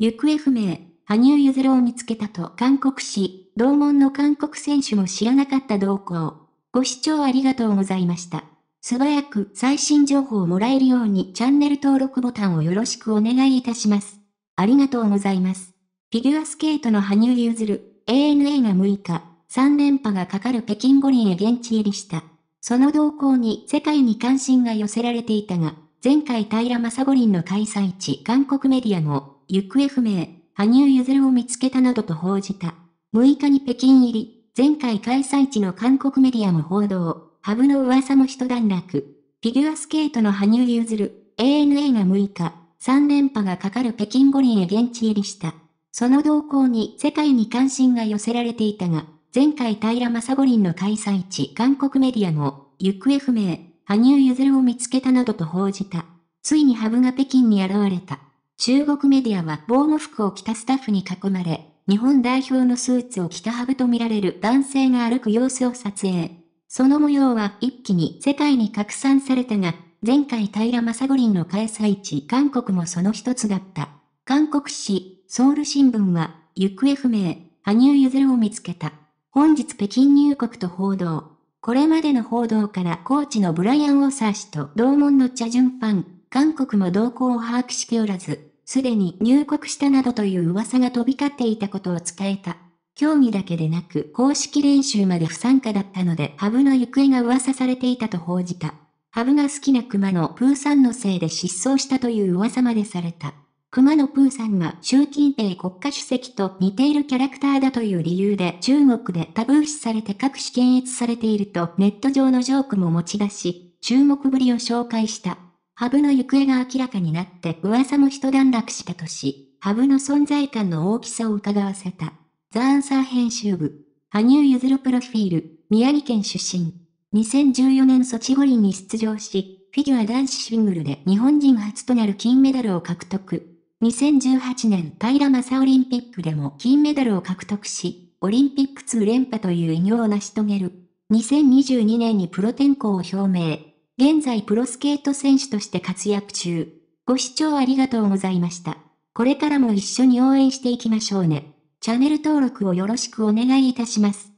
行方不明、羽生結弦を見つけたと勧告し、同門の韓国選手も知らなかった動向。ご視聴ありがとうございました。素早く最新情報をもらえるようにチャンネル登録ボタンをよろしくお願いいたします。ありがとうございます。フィギュアスケートの羽生結弦、ANA が6日、3連覇がかかる北京五輪へ現地入りした。その動向に世界に関心が寄せられていたが、前回平正五輪の開催地韓国メディアも、行方不明、羽生結弦を見つけたなどと報じた。6日に北京入り、前回開催地の韓国メディアも報道、ハブの噂も一段落。フィギュアスケートの羽生結弦、ANA が6日、3連覇がかかる北京五輪へ現地入りした。その動向に世界に関心が寄せられていたが、前回平正五輪の開催地韓国メディアも、行方不明、羽生結弦を見つけたなどと報じた。ついにハブが北京に現れた。中国メディアは防護服を着たスタッフに囲まれ、日本代表のスーツを着たハブと見られる男性が歩く様子を撮影。その模様は一気に世界に拡散されたが、前回平正五輪の開催地韓国もその一つだった。韓国紙、ソウル新聞は、行方不明、羽生結弦を見つけた。本日北京入国と報道。これまでの報道からコーチのブライアン・オーサー氏と同門のチャ・ジュンパン、韓国も動向を把握しておらず、すでに入国したなどという噂が飛び交っていたことを伝えた。競技だけでなく公式練習まで不参加だったので、ハブの行方が噂されていたと報じた。ハブが好きな熊のプーさんのせいで失踪したという噂までされた。熊野プーさんが習近平国家主席と似ているキャラクターだという理由で中国でタブー視されて各種検閲されているとネット上のジョークも持ち出し、注目ぶりを紹介した。ハブの行方が明らかになって噂も一段落したとし、ハブの存在感の大きさを伺わせた。ザ・アンサー編集部。羽生結弦プロフィール、宮城県出身。2014年ソチ五輪に出場し、フィギュア男子シングルで日本人初となる金メダルを獲得。2018年平正オリンピックでも金メダルを獲得し、オリンピック2連覇という偉業を成し遂げる。2022年にプロ転向を表明。現在プロスケート選手として活躍中。ご視聴ありがとうございました。これからも一緒に応援していきましょうね。チャンネル登録をよろしくお願いいたします。